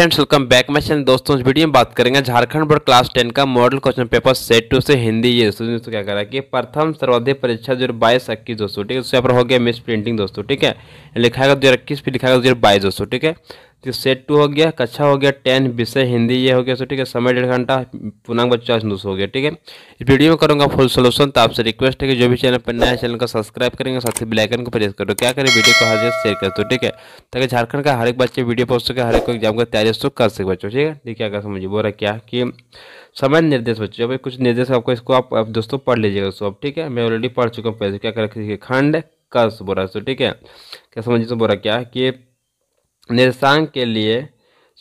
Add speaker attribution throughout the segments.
Speaker 1: friends welcome back मैं channel दोस्तों इस वीडियो में बात करेंगे झारखंड बोर्ड क्लास टेन का model question paper set two से हिंदी ये दोस्तों क्या करा कि प्रथम सर्वाधिक परीक्षा जो बाईस इक्कीस दोस्तों ठीक है उससे पर हो गया मिस प्रिंटिंग दोस्तों ठीक है लिखा गया दो हज़ार इक्कीस फिर लिखा गया दो हज़ार बाईस दोस्तों ठीक है तो सेट टू हो गया कक्षा हो गया टेन विषय हिंदी ये हो गया सो ठीक है समय डेढ़ घंटा पुनः बच्चा हिंदूस हो गया ठीक है इस वीडियो में करूँगा फुल सोल्यूशन तो आपसे रिक्वेस्ट है कि जो भी चैनल पर नया चैनल को सब्सक्राइब करेंगे साथ ही ब्लैकन को प्रेस करो क्या करें वीडियो को हर जगह शेयर कर दो ठीक है ताकि झारखंड का हर एक बच्चे वीडियो पहुँच सके हर एक को एग्जाम का तैयारी उसको तो कर सके बच्चों ठीक है देखिए अगर समझिए बोल रहा क्या कि समय निर्देश बच्चों भाई कुछ निर्देश आपको इसको आप दोस्तों पढ़ लीजिएगा सो ठीक है मैं ऑलरेडी पढ़ चुका हूँ पैसे क्या कर खंड कस बोरा सो ठीक है क्या समझिए तो बोरा क्या कि निर्देशांक के लिए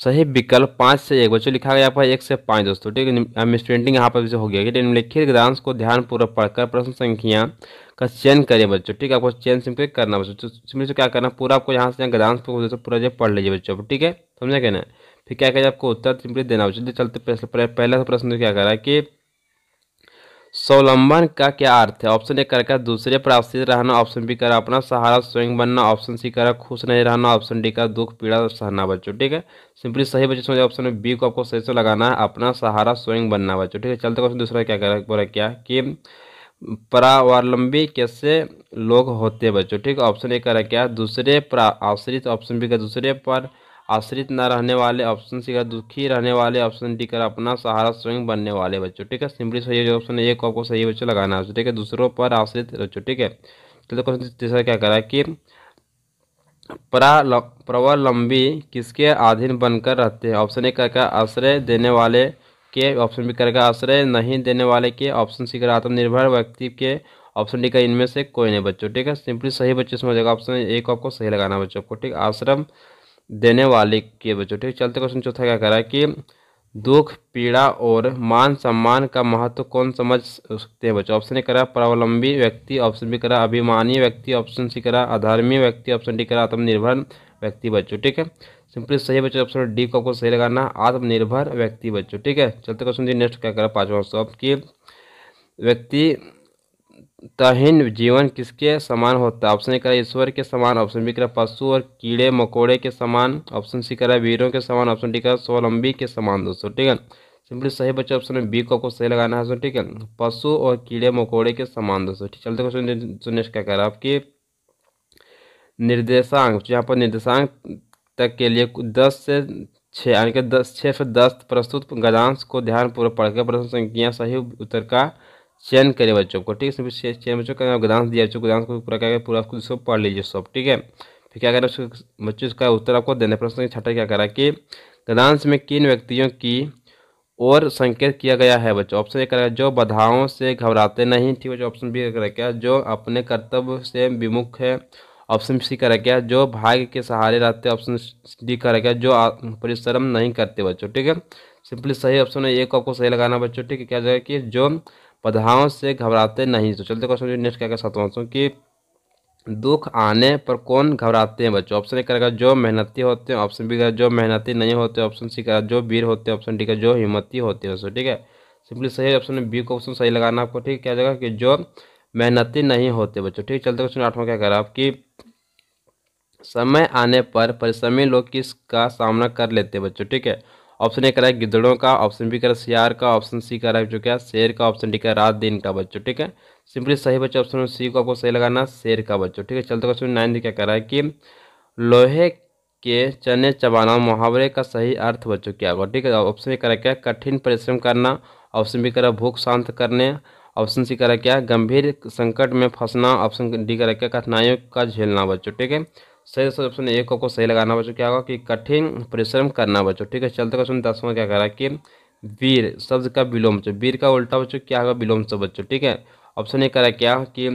Speaker 1: सही विकल्प पाँच से एक बच्चों लिखा गया पर एक से पाँच दोस्तों ठीक है मिस प्रिंटिंग यहाँ पर हो गया ठीक निम्नलिखित ग्रांश को ध्यानपूर्वक पढ़कर प्रश्न संख्या का चयन करें बच्चों ठीक है आपको चयन सिंपल करना बच्चों तो सिंपल से क्या करना पूरा आपको यहाँ से ग्रांश को पूरा जो पढ़ लीजिए बच्चों ठीक है समझा कहना फिर क्या करिए आपको उत्तर सिंपली देना बच्चों तो चलते पहले प्रश्न तो क्या करा कि स्वलंबन का क्या अर्थ है ऑप्शन ए करका दूसरे पर आश्रित रहना ऑप्शन बी करा अपना सहारा स्वयं बनना ऑप्शन सी करा खुश नहीं रहना ऑप्शन डी का दुख पीड़ा सहना बच्चों ठीक है सिंपली सही बच्चे समझे ऑप्शन बी को आपको सही से लगाना है अपना सहारा स्वयं बनना बच्चों ठीक है चलते क्वेश्चन दूसरा क्या करा बोला क्या कि परावलंबी कैसे लोग होते हैं बच्चों ठीक है ऑप्शन ए करा क्या दूसरे पर आश्रित ऑप्शन बी का दूसरे पर आश्रित न रहने वाले ऑप्शन सी का दुखी रहने वाले ऑप्शन डी कर अपना सहारा स्वयं बनने वाले बच्चों ठीक है सिंपली सही है ऑप्शन एक को आपको सही बच्चों लगाना है ठीक है दूसरों पर आश्रित बच्चों ठीक है चलो तो क्वेश्चन तीसरा क्या करा कि प्रवलंबी किसके अधीन बनकर रहते हैं ऑप्शन ए कर आश्रय देने वाले के ऑप्शन बी कर आश्रय नहीं देने वाले के ऑप्शन सी कर आत्मनिर्भर व्यक्ति के ऑप्शन डी का इनमें से कोई नहीं बच्चों ठीक है सिंपली सही बच्चे समझ जाएगा ऑप्शन ए को आपको सही लगाना बच्चों को ठीक आश्रम देने वाले के बच्चों ठीक चलते क्वेश्चन चौथा क्या करा कि दुख पीड़ा और मान सम्मान का महत्व कौन समझ सकते हैं बच्चों ऑप्शन ए करा प्रावलंबी व्यक्ति ऑप्शन बी करा अभिमानी व्यक्ति ऑप्शन सी करा अधर्मी व्यक्ति ऑप्शन डी करा आत्मनिर्भर व्यक्ति बच्चों ठीक है सिंपली सही बच्चों ऑप्शन डी को आपको सही लगाना आत्मनिर्भर व्यक्ति बच्चों ठीक है चलते क्वेश्चन जी नेक्स्ट क्या करा पाँचवा ऑप्शन की व्यक्ति तहिन जीवन किसके समान होता है ऑप्शन ए करा ईश्वर के समान ऑप्शन बी करा पशु और कीड़े मकोड़े के समान ऑप्शन सी करा वीरों के समान ऑप्शन डी करा स्वलंबी के समान दोस्तों ठीक है सिंपली सही बच्चे ऑप्शन में बी को आपको सही लगाना है दोस्तों ठीक है पशु और कीड़े मकोड़े के समान दोस्तों ठीक चलते क्वेश्चन नेक्स्ट क्या करा आपकी निर्देशांक तो यहाँ पर निर्देशांक तक के लिए दस से छः यानी कि दस छः से दस प्रस्तुत गदांश को ध्यानपूर्वक पढ़कर प्रश्न संख्या सही उत्तर का चयन करें बच्चों को ठीक है चयन बच्चों का गदांश दिया बच्चों गदांश को पूरा क्या पूरा आपको इसको पढ़ लीजिए सब ठीक है फिर क्या करें बच्चों इसका उत्तर आपको देने प्रश्न छठा क्या करा कि गदांश में किन व्यक्तियों की और संकेत किया गया है बच्चों ऑप्शन ए करेगा जो बधाओं से घबराते नहीं ठीक है ऑप्शन बी क्या जो अपने कर्तव्य से विमुख है ऑप्शन सी क्या जो भाग्य के सहारे रहते हैं ऑप्शन डी क्या जो परिश्रम नहीं करते बच्चों ठीक है सिंपली सही ऑप्शन है एक आपको सही लगाना बच्चों ठीक है क्या जाएगा कि जो बधाओं से घबराते नहीं तो चलते क्वेश्चन नेक्स्ट क्या सातवां ऑप्शन कि दुख आने पर कौन घबराते हैं बच्चों ऑप्शन ए करेगा जो मेहनती होते हैं ऑप्शन बी करेगा जो मेहनती नहीं होते ऑप्शन सी करेगा जो वीर होते हैं ऑप्शन डी का जो हिम्मती होते हैं ठीक है सिंपली सही ऑप्शन बी को ऑप्शन सही लगाना आपको ठीक क्या जाएगा कि जो मेहनती नहीं होते बच्चों ठीक चलते क्वेश्चन आठवा क्या करा आपकी समय आने पर परिश्रमी लोग किसका सामना कर लेते हैं बच्चों ठीक है ऑप्शन ए करा है गिदड़ों का ऑप्शन बी करा सियार का ऑप्शन सी करा है जो क्या शेर का ऑप्शन डी का रात दिन का बच्चों ठीक है सिंपली सही बच्चों ऑप्शन सी को आपको सही लगाना शेर का बच्चों ठीक है चलते क्वेश्चन नाइन क्या करा है कि लोहे के चने चबाना मुहावरे का सही अर्थ बच्चों क्या होगा ठीक है ऑप्शन ए करा क्या कठिन परिश्रम करना ऑप्शन बी करा भूख शांत करने ऑप्शन सी करा क्या गंभीर संकट में फंसना ऑप्शन डी करा क्या कठिनाइयों का झेलना बच्चों ठीक है सही दोस्तों ऑप्शन ए को आपको सही लगाना बच्चों क्या होगा कि कठिन परिश्रम करना बच्चों ठीक है चलते क्वेश्चन दसवा क्या करा कि वीर शब्द का विलोम बच्चों वीर का उल्टा बच्चों क्या होगा विलोम शब्द बच्चों ठीक है ऑप्शन ए करा क्या कि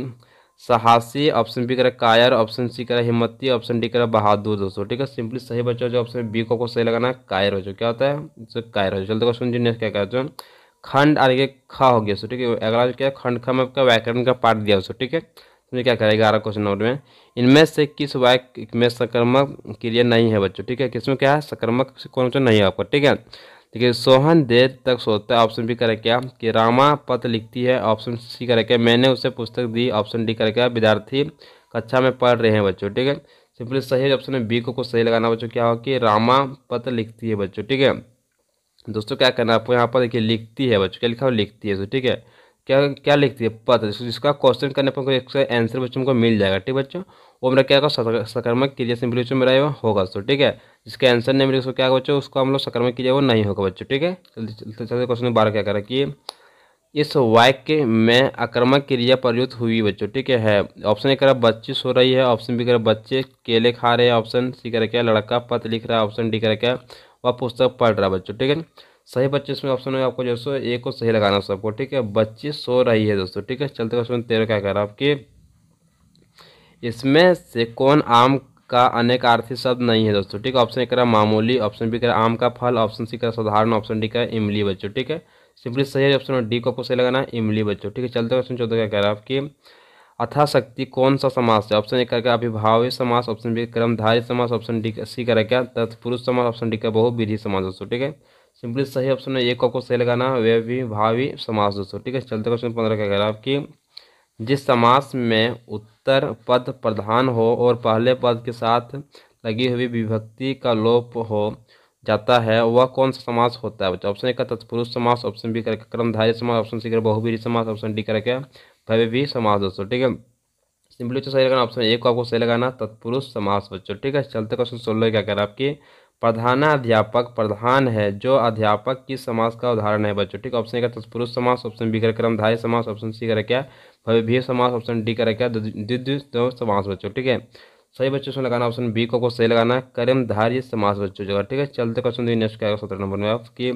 Speaker 1: साहसी ऑप्शन बी कर कायर ऑप्शन सी करा हिम्मती ऑप्शन डी करा बहादुर दोस्तों ठीक है सिंपली सही बच्चों जो ऑप्शन बी को सही लगाना है कायर बच्चों क्या होता है कायर बच्चों चलते क्वेश्चन जी नेक्स्ट क्या कहते हैं खंड आगे खा हो गया सो ठीक है अगला जो क्या खंड ख में आपका व्याकरण का पार्ट दिया उसको ठीक है तो क्या करेगा ग्यारह क्वेश्चन नंबर में इनमें से किस वाक्य में संक्रमक क्रिया नहीं है बच्चों ठीक है किसमें क्या है संक्रमक कौन सा नहीं है आपका ठीक है देखिए सोहन देर तक सोता है ऑप्शन बी करें क्या कि रामा पत्र लिखती है ऑप्शन सी करें क्या मैंने उसे पुस्तक दी ऑप्शन डी करें क्या विद्यार्थी कक्षा में पढ़ रहे हैं बच्चों ठीक है सिंपली सही ऑप्शन है बी को कुछ सही लगाना बच्चों क्या हो कि रामा पत्र लिखती है बच्चों ठीक है दोस्तों क्या करना आपको यहाँ पर देखिए लिखती है बच्चों क्या लिखा हुआ लिखती है ठीक है क्या क्या लिखती है पत्र जिसका क्वेश्चन करने पर आंसर बच्चों को मिल जाएगा ठीक बच्चों वो मेरा क्या सक्रमक क्रिया से मिले मेरा ये होगा तो ठीक है जिसका आंसर नहीं मिलेगा उसको क्या होगा बच्चों उसको हम लोग सक्रमक क्रिया वो नहीं होगा बच्चों ठीक है चलते क्वेश्चन बारह क्या करें कि इस वाक्य में आक्रमक क्रिया प्रयुक्त हुई बच्चों ठीक है ऑप्शन ए करा बच्ची सो रही है ऑप्शन बी करा बच्चे केले खा रहे हैं ऑप्शन सी करा क्या लड़का पत्र लिख रहा है ऑप्शन डी करा क्या वह पुस्तक पढ़ रहा है बच्चों ठीक है सही बच्चे इसमें ऑप्शन है आपको जो सो ए को सही लगाना सबको ठीक है बच्ची सो रही है दोस्तों ठीक है चलते क्वेश्चन तेरह क्या रहा है आपकी इसमें से कौन आम का अनेक आर्थिक शब्द नहीं है दोस्तों ठीक है ऑप्शन ए करा मामूली ऑप्शन बी करा आम का फल ऑप्शन सी करा साधारण ऑप्शन डी करा इमली बच्चों ठीक है सिंपली सही है ऑप्शन डी को आपको सही लगाना इमली बच्चों ठीक है चलते ऑप्शन चौदह का कह रहा है आपकी अथाशक्ति कौन सा समास है ऑप्शन ए करके अभिभावी समास ऑप्शन बी कर्मधारी समास ऑप्शन डी सी करा क्या तत्पुरुष समास ऑप्शन डी का बहुविधि समास दोस्तों ठीक है सिंपली सही ऑप्शन है ए को आपको सही लगाना भावी समास दोस्तों ठीक है चलते क्वेश्चन पंद्रह का कह रहा है आपकी जिस समास में उत्तर पद प्रधान हो और पहले पद के साथ लगी हुई विभक्ति का लोप हो जाता है वह कौन सा समास होता है बच्चा ऑप्शन ए का तत्पुरुष समास ऑप्शन बी करके क्रमधारी समास ऑप्शन सी करके बहुवीरी समास ऑप्शन डी करके भव्य भी समास दोस्तों ठीक है सिंपली तो सही लगाना ऑप्शन ए को आपको सही लगाना तत्पुरुष समास बच्चों ठीक है चलते क्वेश्चन सोलह क्या कह रहा है आपकी प्रधानाध्यापक प्रधान है जो अध्यापक किस समास का उदाहरण है बच्चों ठीक ऑप्शन ए का तत्पुरुष समास ऑप्शन बी का क्रमधारी समास ऑप्शन सी का क्या भविभीय समास ऑप्शन डी का क्या द्वितीय समास बच्चों ठीक है सही बच्चों से लगाना ऑप्शन बी को सही लगाना कर्मधार्य समास बच्चों जगह ठीक है चलते क्वेश्चन दिए नेक्स्ट क्या सत्रह नंबर में आपकी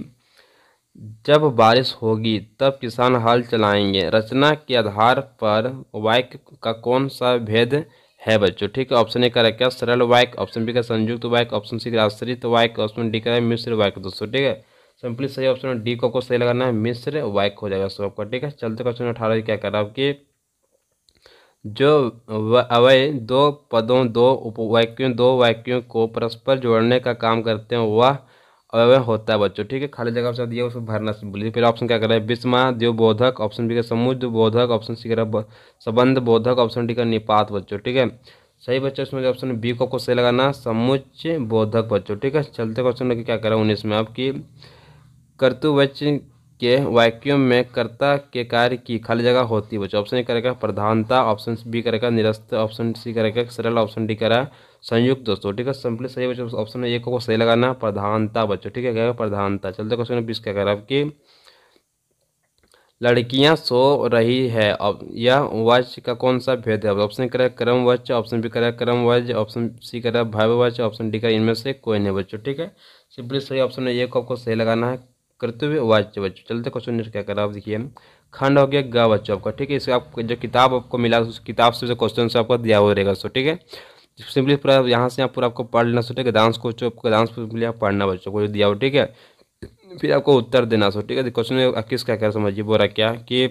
Speaker 1: जब बारिश होगी तब किसान हल चलाएंगे रचना के आधार पर वाक्य का कौन सा भेद है बच्चों ठीक है ऑप्शन ए करेक्ट क्या सरल वाइक ऑप्शन बी का संयुक्त वाइक ऑप्शन सी आश्रित वाइक ऑप्शन डी करेक्ट मिश्र वाइक दोस्तों ठीक है सिंपली सही ऑप्शन डी को आपको सही लगाना है मिश्र वाइक हो जाएगा सो आपका ठीक है चलते क्वेश्चन अठारह क्या कर रहा है आपकी जो अवय दो पदों दो उपवाक्यों दो वाक्यों को परस्पर जोड़ने का काम करते हैं वह अवेयर होता है बच्चों ठीक है खाली जगह ऑप्शन दिया उसको भरना भूलिए फिर ऑप्शन क्या कर रहा है विस्मा देव बोधक ऑप्शन बी का समुद्र बोधक ऑप्शन सी कर संबंध बोधक ऑप्शन डी का निपात बच्चों ठीक है सही बच्चों इसमें ऑप्शन बी को आपको सही लगाना समुच्च बोधक बच्चों ठीक है चलते क्वेश्चन क्या करें उन्नीस में आपकी कर्तुवच के वैक्यूम में कर्ता के कार्य की खाली जगह होती है बच्चों ऑप्शन ए करेगा प्रधानता ऑप्शन बी करेगा निरस्त ऑप्शन सी करेगा सरल ऑप्शन डी करा संयुक्त दोस्तों ठीक है सिंपली सही बच्चों ऑप्शन में एक को सही लगाना प्रधानता बच्चों ठीक है क्या प्रधानता चलते क्वेश्चन नंबर बीस क्या कह रहा है आपकी लड़कियां सो रही है अब यह वच का कौन सा भेद है ऑप्शन करें क्रम वच ऑप्शन बी करें क्रम वच ऑप्शन सी कर भाव वच ऑप्शन डी का इनमें से कोई नहीं बच्चों ठीक है सिंपली सही ऑप्शन एक को आपको सही लगाना है करते हुए वाच्य बच्चों चलते क्वेश्चन क्या करा आप देखिए खंड हो गया ग बच्चों आपका ठीक है इसका आपको जो किताब आपको मिला उस किताब से जो क्वेश्चन से दिया हो रहेगा सो ठीक है सिंपली पूरा यहाँ से यहाँ पूरा आपको पढ़ लेना सो ठीक है डांस कोच आपको डांस सिंपली आप पढ़ना बच्चों को जो दिया हो ठीक है फिर आपको उत्तर देना सो ठीक है क्वेश्चन में किस क्या क्या समझिए बोला क्या कि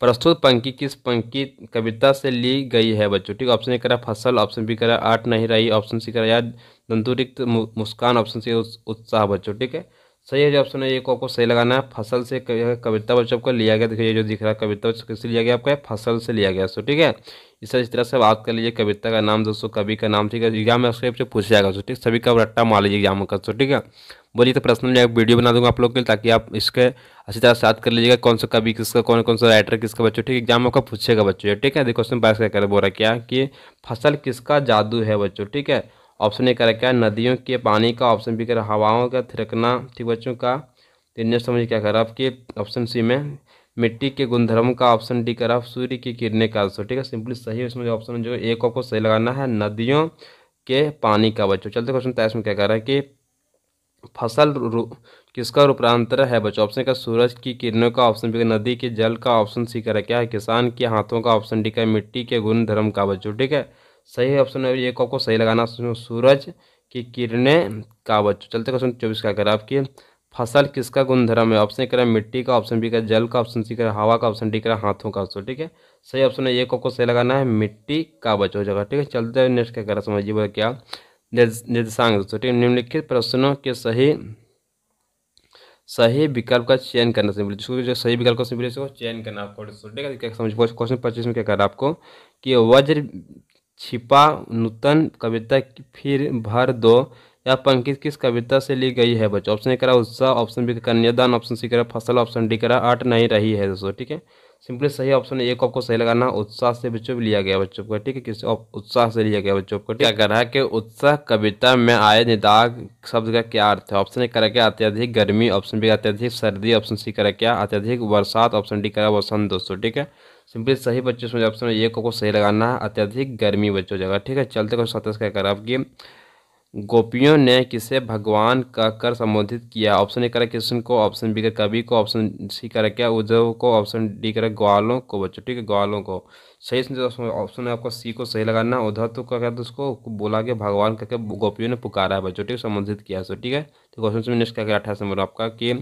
Speaker 1: प्रस्तुत पंक्ति किस पंक्ति कविता से ली गई है बच्चों ठीक ऑप्शन ए करा फसल ऑप्शन बी करा आठ नहीं रही ऑप्शन सी करा या दंतुरिक्त मुस्कान ऑप्शन सी उत्साह बच्चों ठीक है सही है जो ऑप्शन है ये को आपको सही लगाना है फसल से कविता बच्चों को लिया गया देखिए ये जो दिख रहा है कविता बच्चों किससे लिया गया आपका फसल से लिया गया सो ठीक है इस तरह इस तरह से बात कर लीजिए कविता का नाम दोस्तों कवि का नाम ठीक है एग्जाम में आपसे पूछ जाएगा सो ठीक सभी का रट्टा मार लीजिए एग्जाम का सो ठीक है बोलिए तो पर्सनल में वीडियो बना दूंगा आप लोग के लिए ताकि आप इसके अच्छी तरह याद कर लीजिएगा कौन सा कवि किसका कौन कौन सा राइटर किसका बच्चों ठीक है एग्जाम में आपका पूछेगा बच्चों ठीक है देखो क्वेश्चन बात क्या कर बोला क्या कि फसल किसका जादू है बच्चों ठीक है ऑप्शन ए रखा है नदियों के पानी का ऑप्शन बी कर हवाओं का थिरकना ठीक बच्चों का तीन तो नेक्स्ट समझ क्या कर आपके ऑप्शन सी में मिट्टी के गुणधर्म का ऑप्शन डी कर सूर्य की किरणें का सो ठीक है सिंपली सही इसमें जो ऑप्शन जो एक आपको सही लगाना है नदियों के पानी का बच्चों चलते क्वेश्चन तेईस में क्या कह रहा है कि फसल रू किसका रूपांतर है बच्चों ऑप्शन का सूरज की किरणों का ऑप्शन बी नदी के जल का ऑप्शन सी करा क्या है किसान के हाथों का ऑप्शन डी का मिट्टी के गुण धर्म का बच्चों ठीक है सही ऑप्शन नंबर एक आपको सही लगाना सूरज की किरणें कावच चलते क्वेश्चन चौबीस का अगर आपकी फसल किसका गुणधर्म है ऑप्शन करें मिट्टी का ऑप्शन बी कर जल का ऑप्शन सी कर हवा का ऑप्शन डी कर हाथों का ऑप्शन ठीक है सही ऑप्शन है एक आपको सही लगाना है मिट्टी का बचो जगह ठीक है चलते हैं नेक्स्ट क्या करें समझिए बोला क्या निर्देशांक दोस्तों ठीक है निम्नलिखित प्रश्नों के सही सही विकल्प का चयन करना सिंपल जिसको जो सही विकल्प का सिंपल उसको चयन करना आपको ठीक है क्या समझ क्वेश्चन पच्चीस में क्या कर रहा है आपको कि वज्र छिपा नूतन कविता फिर भर दो यह पंक्ति किस कविता से ली गई है बच्चों ऑप्शन ए करा उत्साह ऑप्शन बी कन्यादान ऑप्शन सी करा फसल ऑप्शन डी करा आठ नहीं रही है दोस्तों ठीक है सिंपली सही ऑप्शन एक आपको सही लगाना उत्साह से बच्चों लिया गया बच्चों का ठीक है किसी उत्साह से लिया गया बच्चों का क्या कर रहा है कि उत्साह कविता में आए निदाग शब्द का क्या अर्थ है ऑप्शन ए करा क्या अत्यधिक गर्मी ऑप्शन बी अत्यधिक सर्दी ऑप्शन सी करा क्या अत्यधिक बरसात ऑप्शन डी करा वसंत दोस्तों ठीक है सिंपली सही बच्चों ऑप्शन एक को सही लगाना है अत्यधिक गर्मी बच्चों जगह ठीक है चलते क्वेश्चन सत्ताईस क्या करा आपकी गोपियों ने किसे भगवान का कर संबोधित किया ऑप्शन ए करेक्ट कृष्ण को ऑप्शन बी कर कवि को ऑप्शन सी कर क्या उद्धव को ऑप्शन डी करेक्ट ग्वालों को बच्चों ठीक है ग्वालों को सही ऑप्शन है आपको सी को सही लगाना उद्धव तो क्या कहते उसको बोला के भगवान करके गोपियों ने पुकारा है बच्चों ठीक संबोधित किया सो ठीक है तो क्वेश्चन में नेक्स्ट अठारह नंबर आपका कि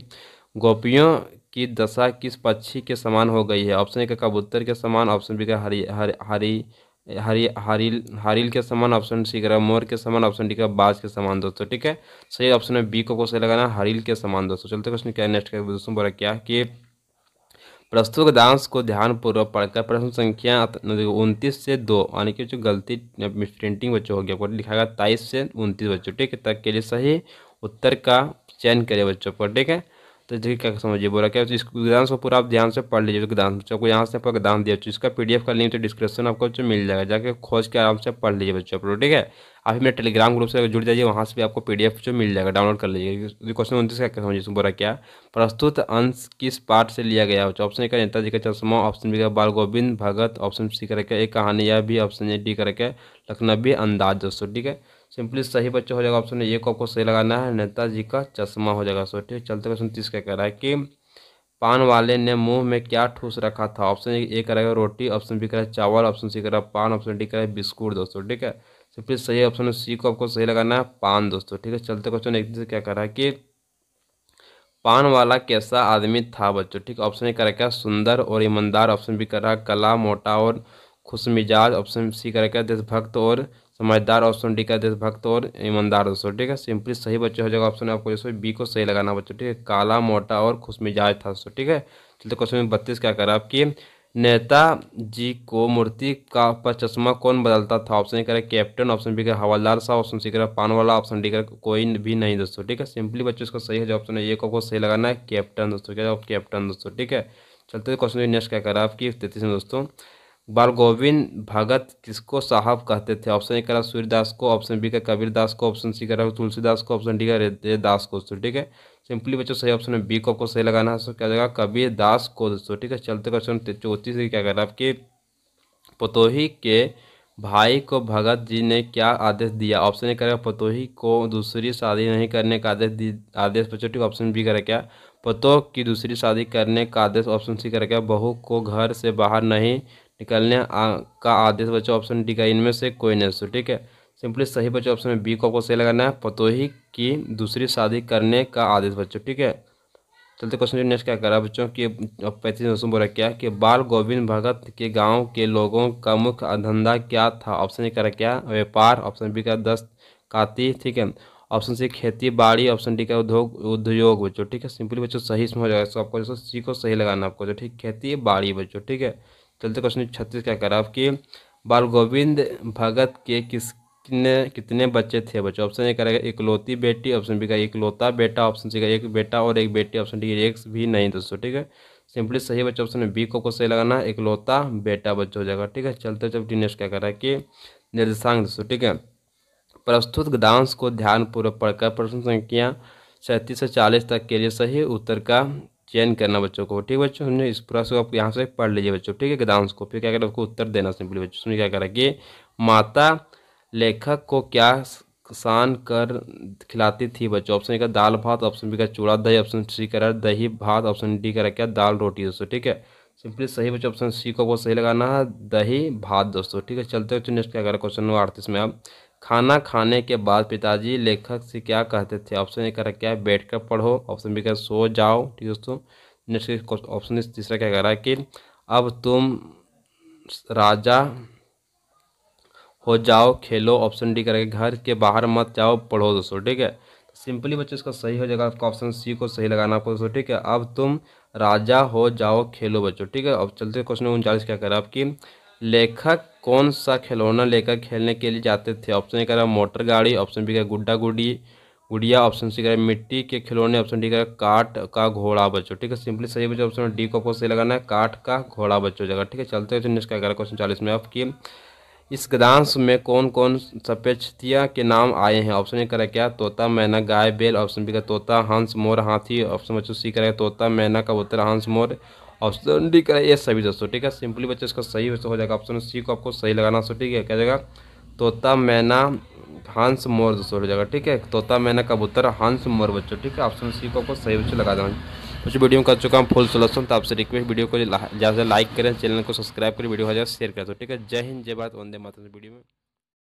Speaker 1: गोपियों की दशा किस पक्षी के समान हो गई है ऑप्शन ए का कबूतर के समान ऑप्शन बी का हरी हरी हरी हारिल हारिल के समान ऑप्शन सी करा मोर के समान ऑप्शन डी का बाज के समान दोस्तों ठीक है सही ऑप्शन है बी को कौन सही लगाना हरिल के समान दोस्तों चलते क्वेश्चन क्या नेक्स्ट का दोस्तों बोला क्या कि प्रस्तुत दांश को ध्यानपूर्वक पढ़कर प्रश्न संख्या उनतीस से दो यानी कि जो गलती प्रिंटिंग बच्चों हो गया लिखा गया तेईस से उनतीस बच्चों ठीक है तक के लिए सही उत्तर का चयन करें बच्चों पर ठीक है तो देखिए क्या समझिए बोला क्या इस गदांश को पूरा आप ध्यान से पढ़ लीजिए गदांश बच्चों को यहाँ से आपको गदान दिया बच्चों तो इसका एफ का लिंक तो डिस्क्रिप्शन आपको बच्चों मिल जाएगा जाके खोज के आराम से पढ़ लीजिए बच्चों आप ठीक है आप मेरे टेलीग्राम ग्रुप से जुड़ जाइए वहाँ से भी आपको पीडीएफ जो मिल जाएगा डाउनलोड कर लीजिए क्वेश्चन उन्तीस का समझिए बोला क्या प्रस्तुत अंश किस पार्ट से लिया गया बच्चों ऑप्शन ए का नेताजी का चश्मा ऑप्शन बी का बाल गोविंद भगत ऑप्शन सी करके एक कहानी या भी ऑप्शन ए डी करके लखनवी अंदाज दोस्तों ठीक है सिंपली सही बच्चा हो जाएगा ऑप्शन ए को आपको सही लगाना है नेताजी का चश्मा हो जाएगा सो ठीक चलते क्वेश्चन तीस क्या कह रहा है कि पान वाले ने मुंह में क्या ठूस रखा था ऑप्शन ए कराएगा रोटी ऑप्शन बी करा चावल ऑप्शन सी करा पान ऑप्शन डी करा बिस्कुट दोस्तों ठीक है सिंपली सही ऑप्शन सी को आपको सही लगाना है पान दोस्तों ठीक है चलते क्वेश्चन एक क्या कर रहा है कि पान वाला कैसा आदमी था बच्चों ठीक ऑप्शन ए करा क्या सुंदर और ईमानदार ऑप्शन बी करा कला मोटा और खुश मिजाज ऑप्शन सी करा क्या देशभक्त और समझदार ऑप्शन डी का देशभक्त और ईमानदार दोस्तों ठीक है सिंपली सही बच्चे हो जाएगा ऑप्शन आपको जैसे बी को सही लगाना बच्चों ठीक है काला मोटा और खुशमिजाज था दोस्तों ठीक है चलते क्वेश्चन बत्तीस क्या करें आपकी नेता जी को मूर्ति का पर चश्मा कौन बदलता था ऑप्शन ए करें कैप्टन ऑप्शन बी कर हवालदार साहब ऑप्शन सी करें पान वाला ऑप्शन डी कर कोई भी नहीं दोस्तों ठीक है सिंपली बच्चे उसका सही है जो ऑप्शन है ये को सही लगाना है कैप्टन दोस्तों क्या कैप्टन दोस्तों ठीक है चलते क्वेश्चन नेक्स्ट क्या करें आपकी तैतीस में दोस्तों बाल गोविंद भगत किसको साहब कहते थे ऑप्शन ए करा सूर्यदास को ऑप्शन बी का कबीर दास को ऑप्शन सी करा तुलसीदास को ऑप्शन डी का दास को दोस्तों ठीक है सिंपली बच्चों सही ऑप्शन बी को आपको सही लगाना है सो क्या जाएगा कबीर दास को दोस्तों ठीक है चलते क्वेश्चन चौतीस क्या कर रहा है आपके पतोही के भाई को भगत जी ने क्या आदेश दिया ऑप्शन ए करेगा पतोही को दूसरी शादी नहीं करने का आदेश आदेश बच्चों ठीक ऑप्शन बी करेगा क्या पतोह की दूसरी शादी करने का आदेश ऑप्शन सी क्या बहू को घर से बाहर नहीं निकालने का आदेश बच्चों ऑप्शन डी का इनमें से कोई नहीं सो ठीक है सिंपली सही बच्चों ऑप्शन में बी को आपको सही लगाना है पतोही की दूसरी शादी करने का आदेश बच्चों ठीक है चलते क्वेश्चन नेक्स्ट क्या करा बच्चों की पैंतीस क्वेश्चन बोला क्या कि बाल गोविंद भगत के गांव के लोगों का मुख्य धंधा क्या था ऑप्शन ए करा क्या व्यापार ऑप्शन बी का दस्त काती ठीक है ऑप्शन सी खेती बाड़ी ऑप्शन डी का उद्योग उद्योग बच्चों ठीक है सिंपली बच्चों सही इसमें हो जाएगा इसको आपको सी को सही लगाना आपको जो ठीक खेती बाड़ी बच्चों ठीक है चलते क्वेश्चन छत्तीस क्या कर आपके बाल गोविंद भगत के किस कितने कितने बच्चे थे बच्चों ऑप्शन ए करेगा इकलौती बेटी ऑप्शन बी का इकलौता बेटा ऑप्शन सी का एक बेटा और एक बेटी ऑप्शन डी एक भी नहीं दोस्तों ठीक है सिंपली सही बच्चों ऑप्शन बी को सही लगाना है इकलौता बेटा बच्चा हो जाएगा ठीक है चलते जब डी नेक्स्ट क्या कर रहा है कि निर्देशांक दोस्तों ठीक है प्रस्तुत डांस को ध्यानपूर्वक पढ़कर प्रश्न संख्या सैंतीस से चालीस तक के लिए सही उत्तर का चयन करना बच्चों को ठीक है बच्चों हमने इस पूरा से आप यहाँ से पढ़ लीजिए बच्चों ठीक है गदांस को फिर क्या करें उसको उत्तर देना सिंपली बच्चों उसमें क्या करा कि माता लेखक को क्या शान कर खिलाती थी बच्चों ऑप्शन ए का दाल भात ऑप्शन बी का चूड़ा दही ऑप्शन सी करा दही भात ऑप्शन डी करा क्या दाल रोटी दोस्तों ठीक है सिंपली सही बच्चों ऑप्शन सी को वो सही लगाना है दही भात दोस्तों ठीक है चलते हैं नेक्स्ट क्या करें क्वेश्चन नंबर अड़तीस में आप खाना खाने के बाद पिताजी लेखक से क्या कहते थे ऑप्शन ए कह रहा क्या बैठ कर पढ़ो ऑप्शन बी कह सो जाओ ठीक है दोस्तों नेक्स्ट ऑप्शन तीसरा क्या कह रहा है कि अब तुम राजा हो जाओ खेलो ऑप्शन डी करेगा घर के बाहर मत जाओ पढ़ो दोस्तों ठीक है सिंपली बच्चों इसका सही हो जाएगा आपका ऑप्शन सी को सही लगाना आपको दोस्तों ठीक है अब तुम राजा हो जाओ खेलो बच्चों ठीक है अब चलते क्वेश्चन उनचालीस क्या करें आपकी लेखक कौन सा खिलौना लेकर खेलने के लिए जाते थे ऑप्शन ए करा मोटर गाड़ी ऑप्शन बी करा गुड्डा गुडी गुड़िया ऑप्शन सी करा मिट्टी के खिलौने ऑप्शन डी करा काट का घोड़ा बच्चो ठीक है सिंपली सही बच्चों ऑप्शन डी को सही लगाना है काट का घोड़ा बच्चो जगह ठीक है चलते हैं नेक्स्ट का क्वेश्चन चालीस में की इस गदांश में कौन कौन सपेक्षतिया के नाम आए हैं ऑप्शन ए करा क्या तोता मैना गाय बेल ऑप्शन बी का तोता हंस मोर हाथी ऑप्शन बच्चों सी करा तोता मैना कबूतर हंस मोर ऑप्शन डी करें ये सभी दोस्तों ठीक है सिंपली बच्चे इसका सही हो जाएगा ऑप्शन सी को आपको सही लगाना सो ठीक है क्या जाएगा तोता मैना हंस मोर दोस्तों हो जाएगा ठीक है तोता मैना कबूतर हंस मोर बच्चों ठीक है ऑप्शन सी को आपको सही वैसे लगा देना कुछ वीडियो में कर चुका हूँ फुल सोलसन तो आपसे रिक्वेस्ट वीडियो को ज़्यादा लाइक करें चैनल को सब्सक्राइब करें वीडियो हो जाए शेयर करें तो ठीक है जय हिंद जय भारत वंदे माता वीडियो में